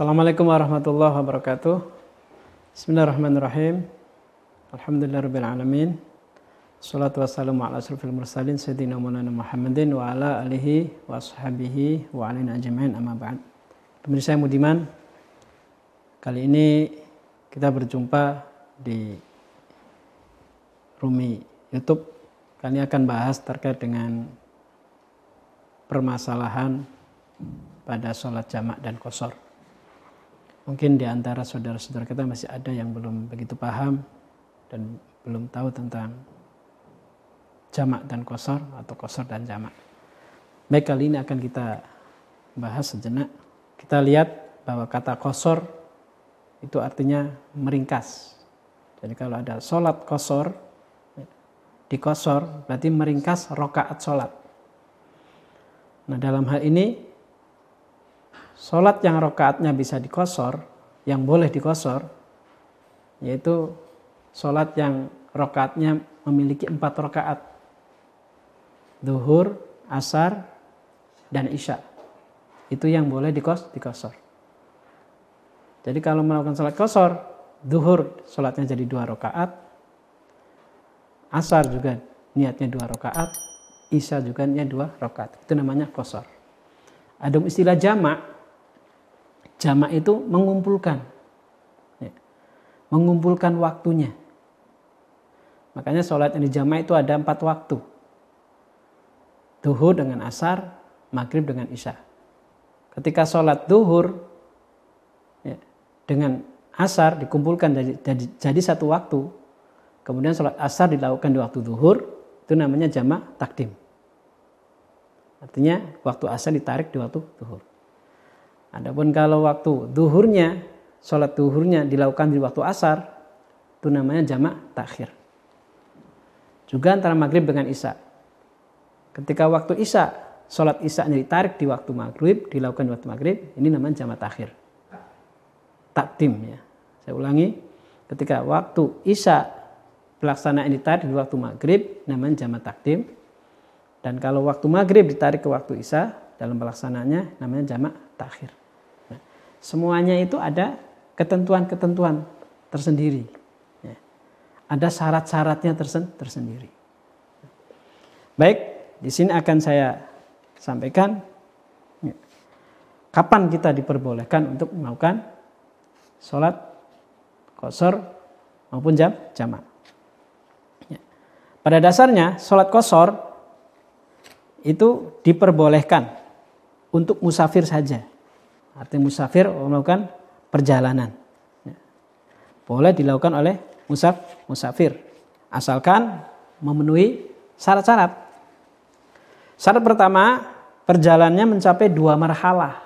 Assalamualaikum warahmatullahi wabarakatuh. Bismillahirrahmanirrahim. Alhamdulillahirrahmanirrahim. Salatu wassalamu ala asrafil mursalin Sayyidina Maulana Muhammadin wa ala alihi wa sahabihi wa alina ajma'in amma ba'd. Pemirsa yang mudiman, kali ini kita berjumpa di Rumi YouTube. Kali ini akan bahas terkait dengan permasalahan pada sholat jamak dan kosor. Mungkin di antara saudara-saudara kita masih ada yang belum begitu paham dan belum tahu tentang jamak dan kosor atau kosor dan jamak. Baik kali ini akan kita bahas sejenak. Kita lihat bahwa kata kosor itu artinya meringkas. Jadi kalau ada sholat kosor, di kosor berarti meringkas rokaat sholat. Nah dalam hal ini Sholat yang rokaatnya bisa dikosor, yang boleh dikosor, yaitu sholat yang rokaatnya memiliki empat rokaat. Duhur, asar, dan isya. Itu yang boleh dikos, dikosor. Jadi kalau melakukan sholat kosor, duhur sholatnya jadi dua rokaat, asar juga niatnya dua rokaat, isya juga niatnya dua rokaat. Itu namanya kosor. Ada istilah jamak, Jamak itu mengumpulkan. Ya. Mengumpulkan waktunya. Makanya sholat yang di jamak itu ada empat waktu. Duhur dengan asar, maghrib dengan isya. Ketika sholat duhur ya, dengan asar dikumpulkan jadi, jadi, jadi satu waktu. Kemudian sholat asar dilakukan di waktu duhur, itu namanya jamak takdim. Artinya waktu asar ditarik di waktu duhur. Adapun kalau waktu duhurnya, sholat duhurnya dilakukan di waktu asar, itu namanya jamak takhir. Juga antara maghrib dengan isya. Ketika waktu isya, sholat isya ditarik di waktu maghrib, dilakukan di waktu maghrib, ini namanya jamak takhir. Takdim ya. Saya ulangi, ketika waktu isya pelaksanaan ditarik di waktu maghrib, namanya jamak takdim. Dan kalau waktu maghrib ditarik ke waktu isya, dalam pelaksanaannya namanya jamak takhir. Semuanya itu ada ketentuan-ketentuan tersendiri. Ya. Ada syarat-syaratnya tersendiri. Baik, di sini akan saya sampaikan ya. kapan kita diperbolehkan untuk melakukan sholat kosor maupun jam jamak. Ya. Pada dasarnya sholat kosor itu diperbolehkan untuk musafir saja. Arti musafir melakukan perjalanan. Ya. Boleh dilakukan oleh musaf, musafir. Asalkan memenuhi syarat-syarat. Syarat pertama, perjalanannya mencapai dua marhalah.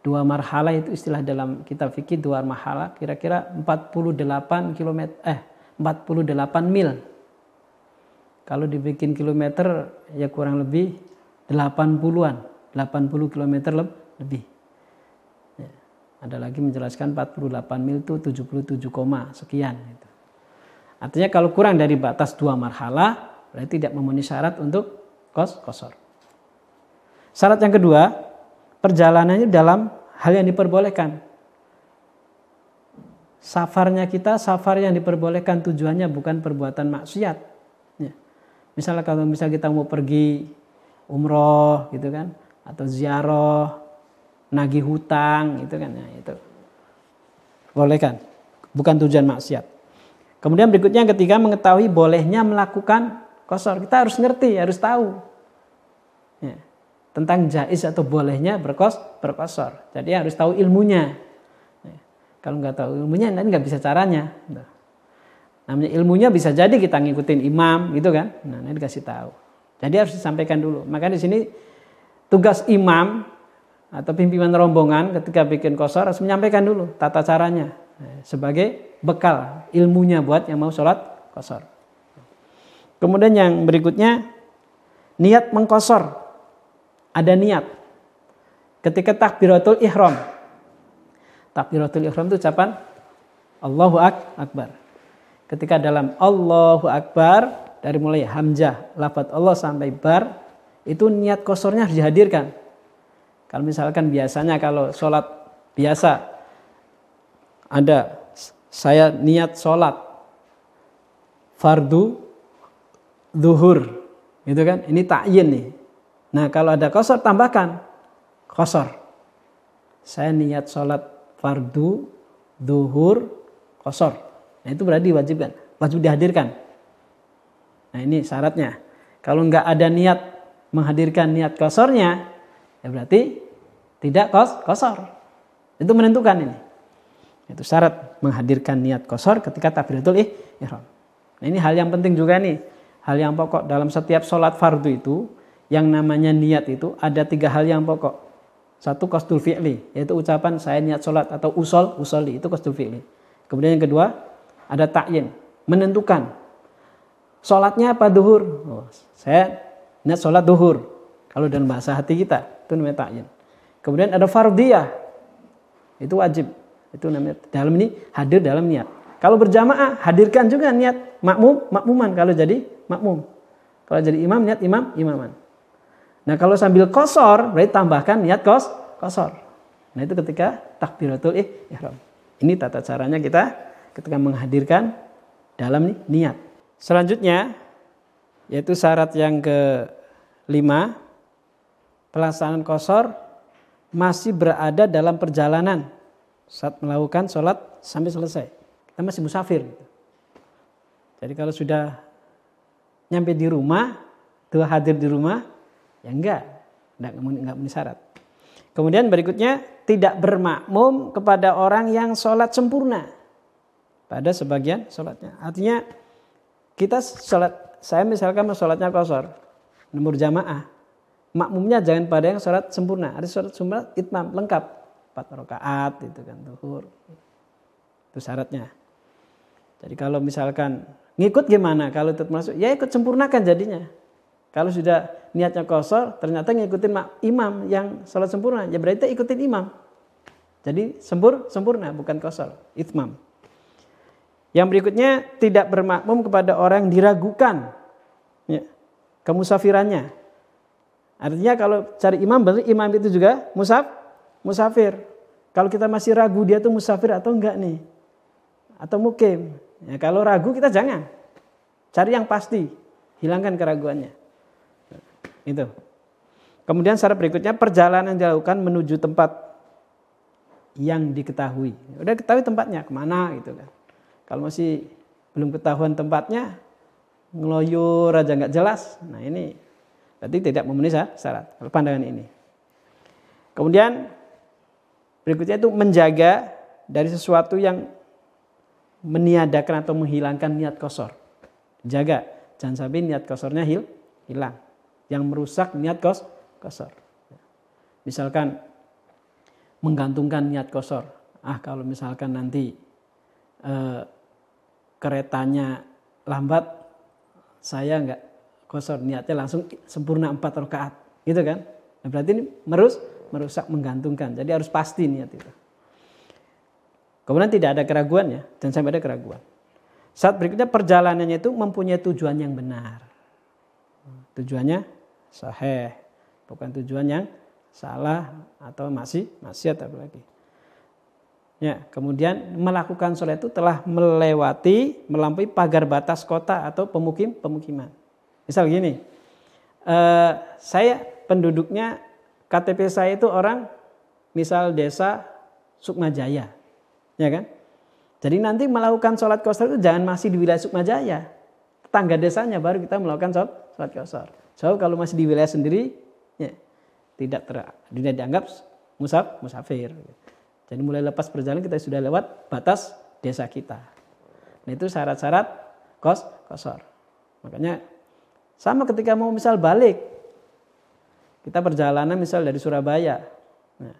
Dua marhalah itu istilah dalam kitab fikih dua marhalah kira-kira 48 km eh 48 mil. Kalau dibikin kilometer ya kurang lebih 80-an. 80 km lebih. Ya. Ada lagi menjelaskan 48 mil itu 77, sekian. Gitu. Artinya kalau kurang dari batas dua marhalah, berarti tidak memenuhi syarat untuk kos kosor. Syarat yang kedua, perjalanannya dalam hal yang diperbolehkan. Safarnya kita, safar yang diperbolehkan tujuannya bukan perbuatan maksiat. Ya. Misalnya kalau misal kita mau pergi umroh gitu kan, atau ziarah, nagih hutang itu kan ya, itu. Boleh kan? Bukan tujuan maksiat. Kemudian berikutnya ketika mengetahui bolehnya melakukan kosor. Kita harus ngerti, harus tahu. Ya. Tentang jais atau bolehnya berkos berkosor. Jadi harus tahu ilmunya. Ya. Kalau nggak tahu ilmunya, nanti nggak bisa caranya. Nah, namanya ilmunya bisa jadi kita ngikutin imam gitu kan. Nah, ini dikasih tahu. Jadi harus disampaikan dulu. Maka di sini tugas imam atau pimpinan rombongan ketika bikin kosor harus menyampaikan dulu tata caranya eh, sebagai bekal ilmunya buat yang mau sholat kosor. Kemudian yang berikutnya niat mengkosor ada niat ketika takbiratul ihram takbiratul ihram itu ucapan Allahu akbar ketika dalam Allahu akbar dari mulai hamzah lafat Allah sampai bar itu niat kosornya harus dihadirkan. Kalau misalkan biasanya kalau sholat biasa ada saya niat sholat fardu zuhur gitu kan ini takyin nih nah kalau ada kosor tambahkan kosor saya niat sholat fardu zuhur kosor nah itu berarti wajib kan wajib dihadirkan nah ini syaratnya kalau nggak ada niat menghadirkan niat kosornya, ya berarti tidak kos kosor. Itu menentukan ini. Itu syarat menghadirkan niat kosor ketika takbiratul ihram. Nah, ini hal yang penting juga nih. Hal yang pokok dalam setiap sholat fardu itu, yang namanya niat itu ada tiga hal yang pokok. Satu kostul fi'li, yaitu ucapan saya niat sholat atau usol, usoli, itu kostul fi'li. Kemudian yang kedua, ada takyin, menentukan. Sholatnya apa duhur? Oh, saya Nah sholat duhur. Kalau dalam bahasa hati kita. Itu namanya ta'yin. Kemudian ada fardiyah. Itu wajib. Itu namanya dalam ini hadir dalam niat. Kalau berjamaah hadirkan juga niat makmum, makmuman. Kalau jadi makmum. Kalau jadi imam niat imam, imaman. Nah kalau sambil kosor berarti tambahkan niat kos, kosor. Nah itu ketika takbiratul ihram. Ini tata caranya kita ketika menghadirkan dalam niat. Selanjutnya yaitu syarat yang ke lima pelaksanaan kosor masih berada dalam perjalanan saat melakukan sholat sampai selesai. Kita masih musafir. Gitu. Jadi kalau sudah nyampe di rumah, tuh hadir di rumah, ya enggak, enggak, enggak memenuhi syarat. Kemudian berikutnya tidak bermakmum kepada orang yang sholat sempurna pada sebagian sholatnya. Artinya kita sholat saya misalkan sholatnya kosor, nomor jamaah, makmumnya jangan pada yang sholat sempurna. Ada sholat sempurna, itmam, lengkap. Empat rakaat, itu kan, duhur. Itu syaratnya. Jadi kalau misalkan ngikut gimana? Kalau itu masuk, ya ikut sempurnakan jadinya. Kalau sudah niatnya kosor, ternyata ngikutin imam yang sholat sempurna, ya berarti ikutin imam. Jadi sempur, sempurna, bukan kosor, itmam. Yang berikutnya tidak bermakmum kepada orang yang diragukan ya, kemusafirannya. Artinya kalau cari imam berarti imam itu juga musaf musafir. Kalau kita masih ragu dia tuh musafir atau enggak nih. Atau mukim. Ya, kalau ragu kita jangan. Cari yang pasti. Hilangkan keraguannya. Itu. Kemudian syarat berikutnya perjalanan dilakukan menuju tempat yang diketahui. Udah ketahui tempatnya kemana gitu kan. Kalau masih belum ketahuan tempatnya, ngeloyor aja nggak jelas. Nah ini berarti tidak memenuhi syarat kalau pandangan ini. Kemudian berikutnya itu menjaga dari sesuatu yang meniadakan atau menghilangkan niat kosor. Jaga, jangan sampai niat kosornya hil, hilang. Yang merusak niat kos, kosor. Misalkan menggantungkan niat kosor. Ah kalau misalkan nanti eh, keretanya lambat saya nggak kosor niatnya langsung sempurna empat rakaat gitu kan nah, berarti ini merus merusak menggantungkan jadi harus pasti niat itu kemudian tidak ada keraguan ya dan sampai ada keraguan saat berikutnya perjalanannya itu mempunyai tujuan yang benar tujuannya sahih bukan tujuan yang salah atau masih masih atau lagi Ya, kemudian melakukan sholat itu telah melewati, melampaui pagar batas kota atau pemukim pemukiman. Misal gini, eh, saya penduduknya KTP saya itu orang misal desa Sukmajaya, ya kan? Jadi nanti melakukan sholat kosor itu jangan masih di wilayah Sukmajaya, tangga desanya baru kita melakukan sholat, sholat kosor. So kalau masih di wilayah sendiri, ya, tidak ter, tidak dianggap musaf, musafir. Jadi mulai lepas perjalanan kita sudah lewat batas desa kita. Nah itu syarat-syarat kos kosor. Makanya sama ketika mau misal balik, kita perjalanan misal dari Surabaya, nah,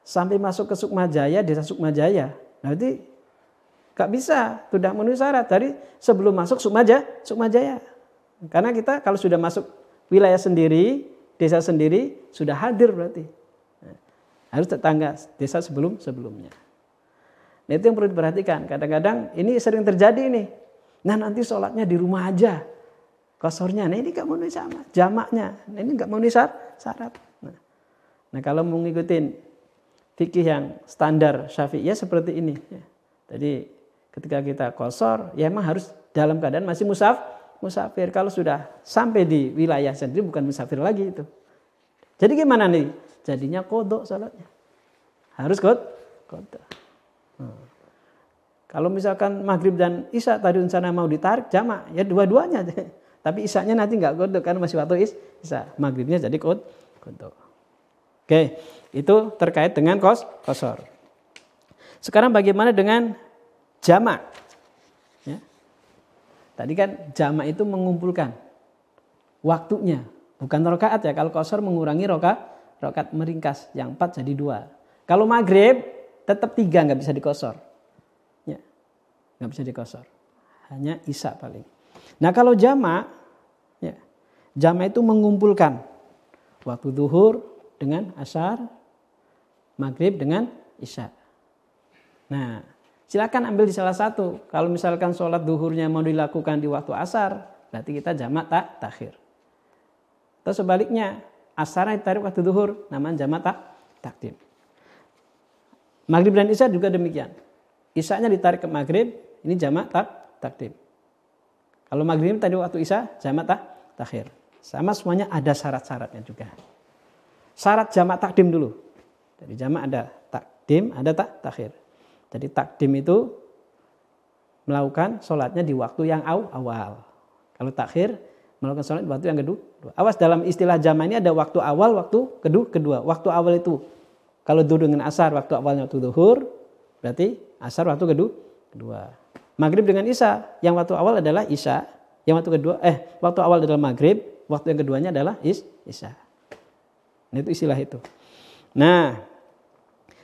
sampai masuk ke Sukmajaya, desa Sukmajaya, nanti nggak bisa, sudah memenuhi syarat dari sebelum masuk Sukmaja, Sukmajaya. Karena kita kalau sudah masuk wilayah sendiri, desa sendiri, sudah hadir berarti harus tetangga desa sebelum sebelumnya. Nah itu yang perlu diperhatikan. Kadang-kadang ini sering terjadi nih. Nah nanti sholatnya di rumah aja. Kosornya, nah ini gak memenuhi sama. Jamaknya, nah ini gak memenuhi syarat. Nah, nah kalau mau ngikutin fikih yang standar ya seperti ini. Ya. Jadi ketika kita kosor, ya emang harus dalam keadaan masih musaf, musafir. Kalau sudah sampai di wilayah sendiri bukan musafir lagi itu. Jadi gimana nih? jadinya kodok salatnya Harus kod, kodok. Hmm. Kalau misalkan maghrib dan isya tadi rencana mau ditarik jamak, ya dua-duanya. Tapi isaknya nanti nggak kodok karena masih waktu is, isya. Maghribnya jadi kod, kodok. Oke, itu terkait dengan kos, kosor. Sekarang bagaimana dengan jamak? Ya. Tadi kan jamak itu mengumpulkan waktunya, bukan rokaat ya. Kalau kosor mengurangi roka, rokat meringkas yang empat jadi dua. Kalau maghrib tetap tiga nggak bisa dikosor, ya nggak bisa dikosor, hanya isak paling. Nah kalau jama, ya jama itu mengumpulkan waktu duhur dengan asar, maghrib dengan isya. Nah silakan ambil di salah satu. Kalau misalkan sholat duhurnya mau dilakukan di waktu asar, berarti kita jama tak takhir. Atau sebaliknya, yang ditarik waktu duhur, namanya jamak tak takdim. Maghrib dan isya juga demikian. Isanya ditarik ke maghrib, ini jamak tak takdim. Kalau maghrib tadi waktu isya, jamak tak takhir. Sama semuanya ada syarat-syaratnya juga. Syarat jamak takdim dulu. Jadi jamak ada takdim, ada tak takhir. Jadi takdim itu melakukan sholatnya di waktu yang awal. Kalau takhir melakukan sholat waktu yang kedua. Awas dalam istilah jama ini ada waktu awal, waktu kedua, kedua. Waktu awal itu kalau duduk dengan asar waktu awalnya waktu duhur, berarti asar waktu kedua, kedua. Maghrib dengan isya, yang waktu awal adalah isya, yang waktu kedua eh waktu awal adalah maghrib, waktu yang keduanya adalah is, isya. Nah, itu istilah itu. Nah,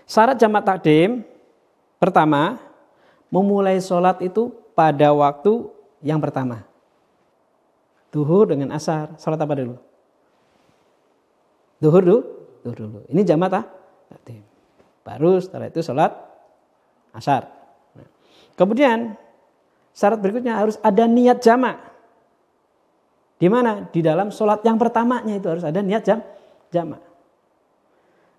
syarat jamak takdim pertama memulai sholat itu pada waktu yang pertama. Duhur dengan asar. Sholat apa dulu? Duhur dulu. Duhur dulu. Ini jamaat ah? Baru setelah itu sholat asar. Nah, kemudian syarat berikutnya harus ada niat jamak. Di mana? Di dalam sholat yang pertamanya itu harus ada niat jam, jamak.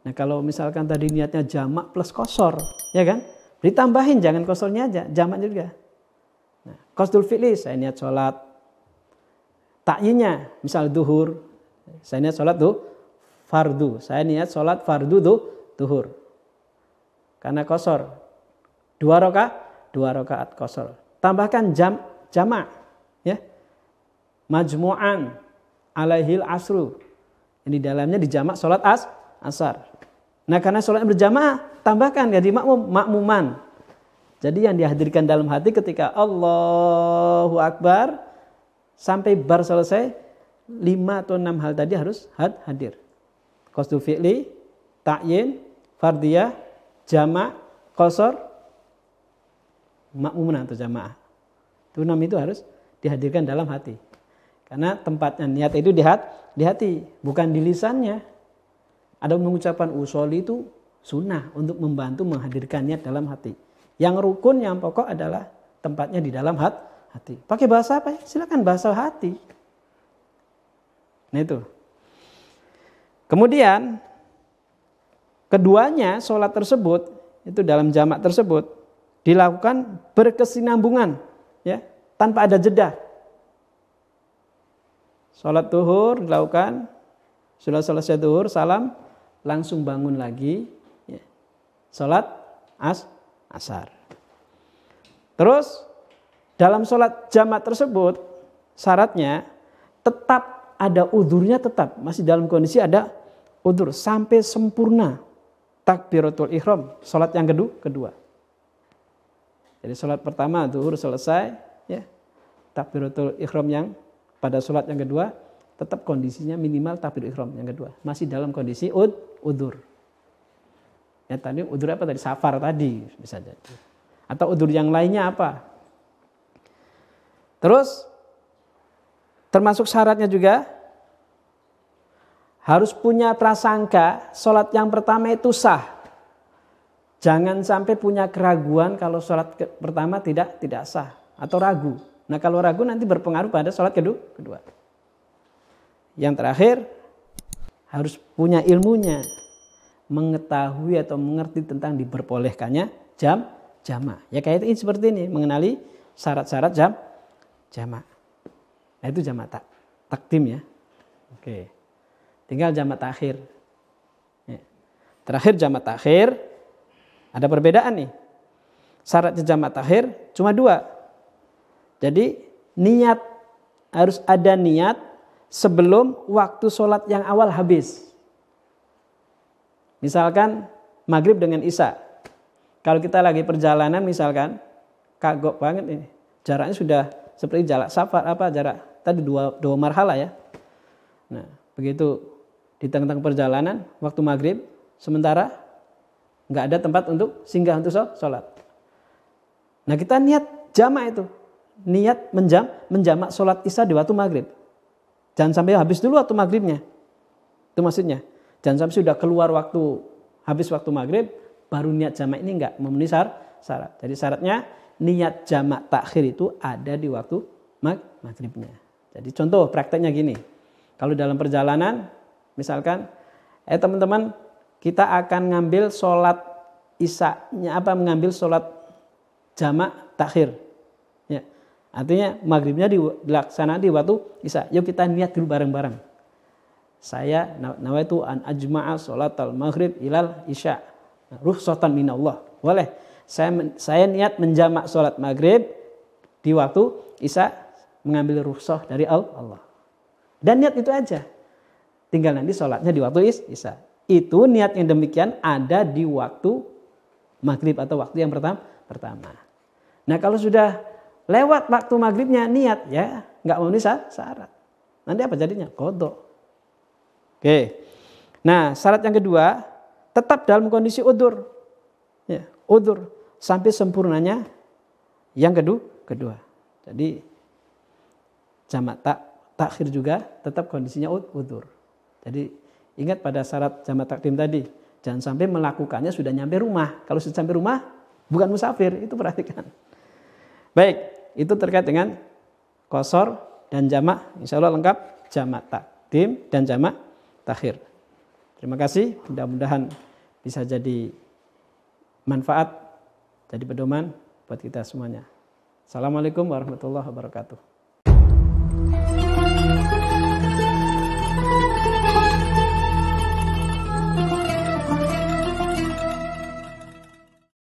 Nah kalau misalkan tadi niatnya jamak plus kosor, ya kan? Ditambahin jangan kosornya aja, jamak juga. Nah, kosdul fi'li, saya niat sholat takyinya misal duhur saya niat sholat tuh fardu saya niat sholat fardu tuh duhur karena kosor dua roka dua rokaat kosor tambahkan jam jamak ya majmu'an alaihil asru dalamnya di jamak sholat as asar nah karena sholat berjamaah tambahkan jadi makmum makmuman jadi yang dihadirkan dalam hati ketika Allahu Akbar Sampai bar selesai, lima atau enam hal tadi harus hadir. Kostu fi'li, ta'yin, fardiyah, jama' kosor, makmumna atau jamaah. Itu enam itu harus dihadirkan dalam hati. Karena tempatnya niat itu di, hat, hati, bukan di lisannya. Ada mengucapkan usoli oh, itu sunnah untuk membantu menghadirkan niat dalam hati. Yang rukun yang pokok adalah tempatnya di dalam hat, hati. Pakai bahasa apa ya? Silakan bahasa hati. Nah itu. Kemudian keduanya sholat tersebut itu dalam jamak tersebut dilakukan berkesinambungan ya tanpa ada jeda. Sholat tuhur dilakukan sudah selesai tuhur salam langsung bangun lagi ya. sholat as asar. Terus dalam sholat jamaat tersebut syaratnya tetap ada udurnya tetap masih dalam kondisi ada udur sampai sempurna takbiratul ihram sholat yang kedua kedua jadi sholat pertama udur selesai ya takbiratul ihram yang pada sholat yang kedua tetap kondisinya minimal takbir ihram yang kedua masih dalam kondisi ud udur ya tadi udur apa tadi safar tadi bisa jadi atau udur yang lainnya apa Terus termasuk syaratnya juga harus punya prasangka sholat yang pertama itu sah. Jangan sampai punya keraguan kalau sholat pertama tidak tidak sah atau ragu. Nah kalau ragu nanti berpengaruh pada sholat kedua. kedua. Yang terakhir harus punya ilmunya mengetahui atau mengerti tentang diperbolehkannya jam jama. Ya kayak ini seperti ini mengenali syarat-syarat jam jamak. Nah, itu jamak tak takdim ya. Oke. Tinggal jamak takhir. Ya. Terakhir jamak takhir ada perbedaan nih. syarat jamak takhir cuma dua. Jadi niat harus ada niat sebelum waktu sholat yang awal habis. Misalkan maghrib dengan isya. Kalau kita lagi perjalanan misalkan, kagok banget ini. Jaraknya sudah seperti jarak safar apa jarak tadi dua dua marhala ya. Nah, begitu di tengah-tengah perjalanan waktu maghrib sementara nggak ada tempat untuk singgah untuk sholat. Nah kita niat jamak itu, niat menjam menjamak sholat isya di waktu maghrib. Jangan sampai habis dulu waktu maghribnya. Itu maksudnya. Jangan sampai sudah keluar waktu habis waktu maghrib, baru niat jamak ini nggak memenuhi syarat. Jadi syaratnya niat jamak takhir itu ada di waktu maghribnya. Jadi contoh prakteknya gini. Kalau dalam perjalanan misalkan eh teman-teman kita akan ngambil sholat isaknya apa mengambil sholat jamak takhir. Ya. Artinya maghribnya dilaksanakan di waktu isya. Yuk kita niat dulu bareng-bareng. Saya nawaitu an ajma'a al maghrib ilal isya. Ruh sotan minallah. Boleh. Saya, saya niat menjamak sholat maghrib di waktu Isya mengambil rukshoh dari Allah. Dan niat itu aja. Tinggal nanti sholatnya di waktu Isya. Itu niat yang demikian ada di waktu maghrib atau waktu yang pertama. pertama. Nah kalau sudah lewat waktu maghribnya niat ya nggak mau memenuhi syarat. Nanti apa jadinya? Kodok. Oke. Nah syarat yang kedua tetap dalam kondisi udur. Ya, udur sampai sempurnanya yang kedua. kedua. Jadi jamak tak takhir juga tetap kondisinya utur. Jadi ingat pada syarat jamak takdim tadi, jangan sampai melakukannya sudah nyampe rumah. Kalau sudah sampai rumah bukan musafir, itu perhatikan. Baik, itu terkait dengan kosor dan jamak. Insya Allah lengkap jamak takdim dan jamak takhir. Terima kasih, mudah-mudahan bisa jadi manfaat jadi pedoman buat kita semuanya. Assalamualaikum warahmatullahi wabarakatuh.